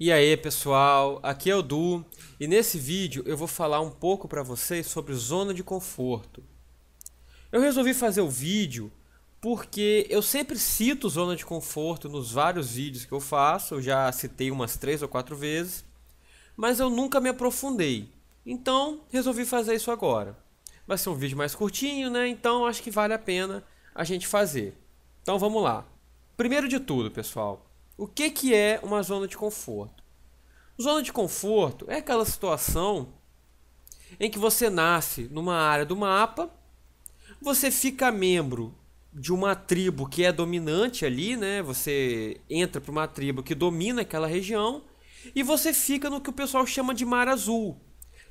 E aí pessoal, aqui é o Du e nesse vídeo eu vou falar um pouco para vocês sobre zona de conforto. Eu resolvi fazer o vídeo porque eu sempre cito zona de conforto nos vários vídeos que eu faço, eu já citei umas três ou quatro vezes, mas eu nunca me aprofundei, então resolvi fazer isso agora. Vai ser um vídeo mais curtinho, né? Então acho que vale a pena a gente fazer. Então vamos lá. Primeiro de tudo, pessoal, o que, que é uma zona de conforto? Zona de conforto é aquela situação em que você nasce numa área do mapa, você fica membro de uma tribo que é dominante ali, né? Você entra para uma tribo que domina aquela região e você fica no que o pessoal chama de Mar Azul.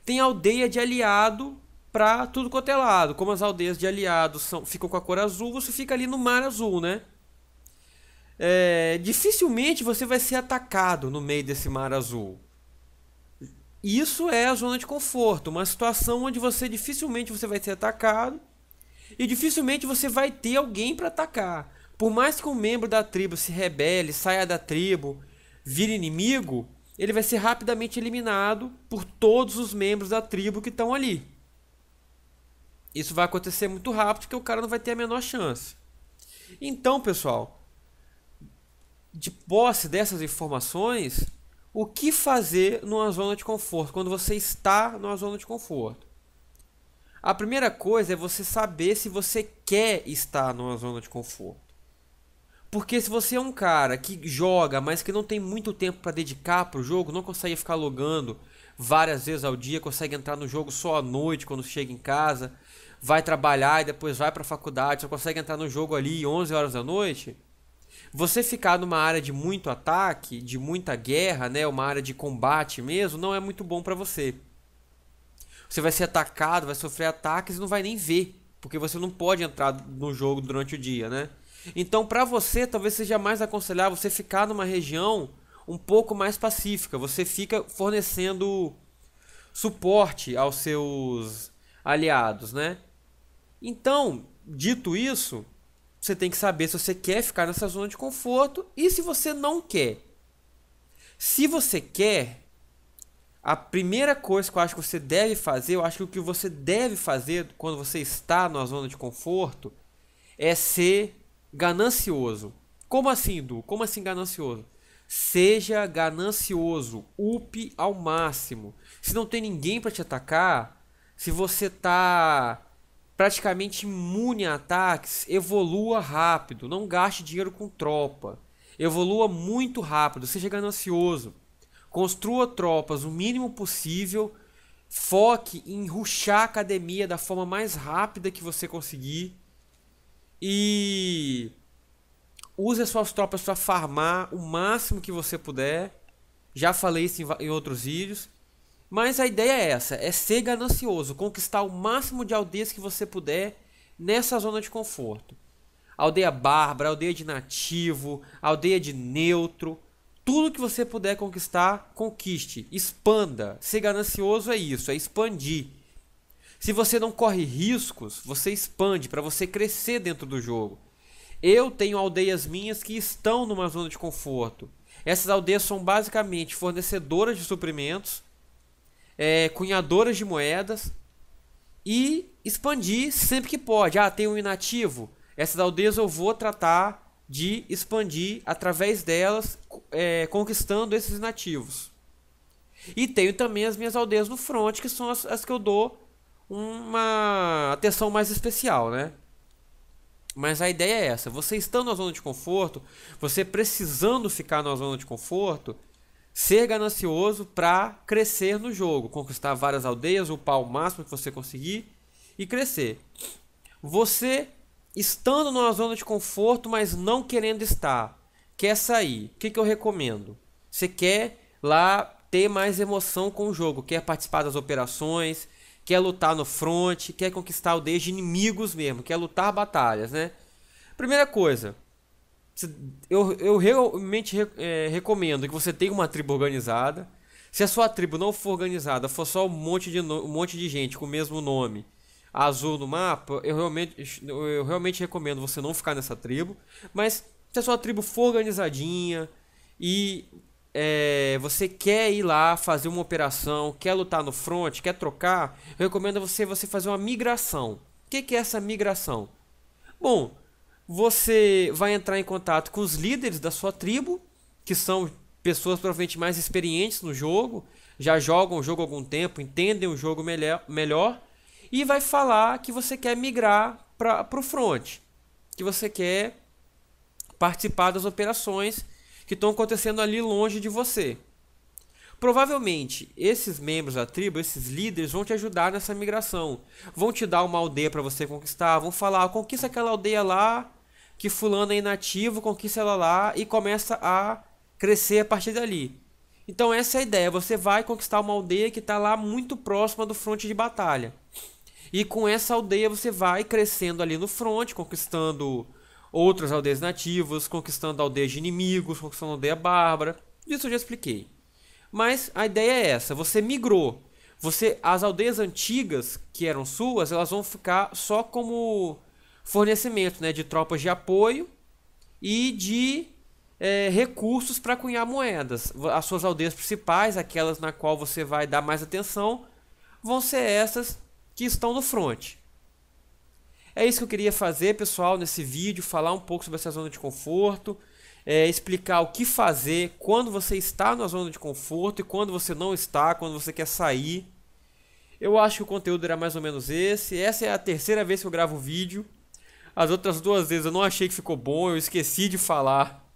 Tem aldeia de aliado para tudo quanto é lado. Como as aldeias de aliados são, ficam com a cor azul, você fica ali no Mar Azul, né? é, dificilmente você vai ser atacado no meio desse mar azul. Isso é a zona de conforto, uma situação onde você dificilmente você vai ser atacado e dificilmente você vai ter alguém para atacar. Por mais que um membro da tribo se rebele, saia da tribo, vire inimigo, ele vai ser rapidamente eliminado por todos os membros da tribo que estão ali. Isso vai acontecer muito rápido, porque o cara não vai ter a menor chance. Então, pessoal, de posse dessas informações, o que fazer numa zona de conforto, quando você está numa zona de conforto. A primeira coisa é você saber se você quer estar numa zona de conforto. Porque se você é um cara que joga, mas que não tem muito tempo para dedicar para o jogo, não consegue ficar logando várias vezes ao dia, consegue entrar no jogo só à noite quando chega em casa, vai trabalhar e depois vai para a faculdade, só consegue entrar no jogo ali 11 horas da noite, você ficar numa área de muito ataque, de muita guerra, né, uma área de combate mesmo, não é muito bom para você. Você vai ser atacado, vai sofrer ataques e não vai nem ver, porque você não pode entrar no jogo durante o dia, né? Então, para você, talvez seja mais aconselhável você ficar numa região um pouco mais pacífica. Você fica fornecendo suporte aos seus aliados, né? Então, dito isso, você tem que saber se você quer ficar nessa zona de conforto e se você não quer. Se você quer, a primeira coisa que eu acho que você deve fazer, eu acho que o que você deve fazer quando você está na zona de conforto é ser ganancioso. Como assim, Du? Como assim ganancioso? Seja ganancioso, up ao máximo. Se não tem ninguém para te atacar, se você tá praticamente imune a ataques, evolua rápido, não gaste dinheiro com tropa. Evolua muito rápido, seja ganancioso. Construa tropas o mínimo possível, foque em ruxar a academia da forma mais rápida que você conseguir e use as suas tropas para farmar o máximo que você puder. Já falei isso em outros vídeos. Mas a ideia é essa: é ser ganancioso, conquistar o máximo de aldeias que você puder nessa zona de conforto. Aldeia bárbara, aldeia de nativo, aldeia de neutro. Tudo que você puder conquistar, conquiste. Expanda. Ser ganancioso é isso, é expandir. Se você não corre riscos, você expande para você crescer dentro do jogo. Eu tenho aldeias minhas que estão numa zona de conforto. Essas aldeias são basicamente fornecedoras de suprimentos é, cunhadoras de moedas e expandir sempre que pode. Ah, tem um inativo. Essas aldeias eu vou tratar de expandir através delas, é, conquistando esses nativos. E tenho também as minhas aldeias no front, que são as, as que eu dou uma atenção mais especial, né? Mas a ideia é essa: você estando na zona de conforto, você precisando ficar na zona de conforto, ser ganancioso para crescer no jogo, conquistar várias aldeias, upar o máximo que você conseguir e crescer. Você estando numa zona de conforto, mas não querendo estar, quer sair, o que, que eu recomendo? Você quer lá ter mais emoção com o jogo, quer participar das operações, quer lutar no front, quer conquistar aldeias de inimigos mesmo, quer lutar batalhas, né? Primeira coisa, eu, eu realmente é, recomendo que você tenha uma tribo organizada. Se a sua tribo não for organizada, for só um monte de, um monte de gente com o mesmo nome azul no mapa, eu realmente, eu realmente recomendo você não ficar nessa tribo. Mas se a sua tribo for organizadinha e é, você quer ir lá fazer uma operação, quer lutar no front, quer trocar, eu recomendo você, você fazer uma migração. O que, que é essa migração? Bom, você vai entrar em contato com os líderes da sua tribo, que são pessoas provavelmente mais experientes no jogo, já jogam o jogo há algum tempo, entendem o jogo melhor, melhor e vai falar que você quer migrar para o front, que você quer participar das operações que estão acontecendo ali longe de você. Provavelmente, esses membros da tribo, esses líderes, vão te ajudar nessa migração. Vão te dar uma aldeia para você conquistar, vão falar: conquista aquela aldeia lá que fulano é inativo, conquista ela lá e começa a crescer a partir dali. Então essa é a ideia, você vai conquistar uma aldeia que está lá muito próxima do fronte de batalha. E com essa aldeia você vai crescendo ali no fronte, conquistando outras aldeias nativas, conquistando aldeias de inimigos, conquistando aldeia bárbara. Isso eu já expliquei. Mas a ideia é essa, você migrou. Você as aldeias antigas que eram suas, elas vão ficar só como fornecimento né, de tropas de apoio e de é, recursos para cunhar moedas. As suas aldeias principais, aquelas na qual você vai dar mais atenção, vão ser essas que estão no front. É isso que eu queria fazer, pessoal, nesse vídeo, falar um pouco sobre essa zona de conforto, é, explicar o que fazer quando você está na zona de conforto e quando você não está, quando você quer sair. Eu acho que o conteúdo era mais ou menos esse. Essa é a terceira vez que eu gravo vídeo. As outras duas vezes eu não achei que ficou bom, eu esqueci de falar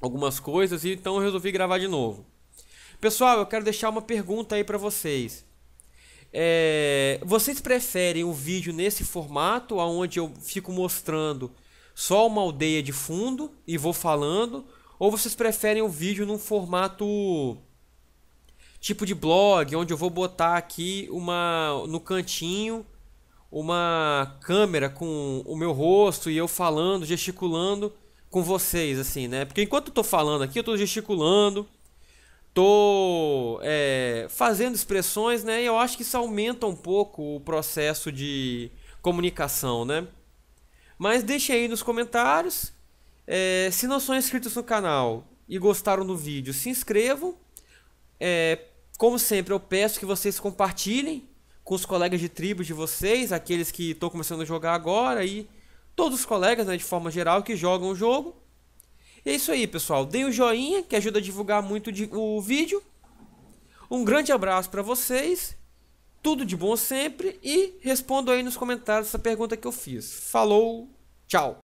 algumas coisas, e então eu resolvi gravar de novo. Pessoal, eu quero deixar uma pergunta aí para vocês. É, vocês preferem o vídeo nesse formato, onde eu fico mostrando só uma aldeia de fundo e vou falando? Ou vocês preferem o vídeo num formato tipo de blog, onde eu vou botar aqui uma no cantinho uma câmera com o meu rosto e eu falando, gesticulando com vocês, assim, né? Porque enquanto eu tô falando aqui, eu tô gesticulando, tô é, fazendo expressões, né? E eu acho que isso aumenta um pouco o processo de comunicação, né? Mas deixe aí nos comentários. É, se não são inscritos no canal e gostaram do vídeo, se inscrevam. É, como sempre, eu peço que vocês compartilhem com os colegas de tribo de vocês, aqueles que estão começando a jogar agora e todos os colegas, né, de forma geral, que jogam o jogo. E é isso aí, pessoal. Deem o um joinha, que ajuda a divulgar muito o vídeo. Um grande abraço para vocês. Tudo de bom sempre. E respondam aí nos comentários essa pergunta que eu fiz. Falou, tchau.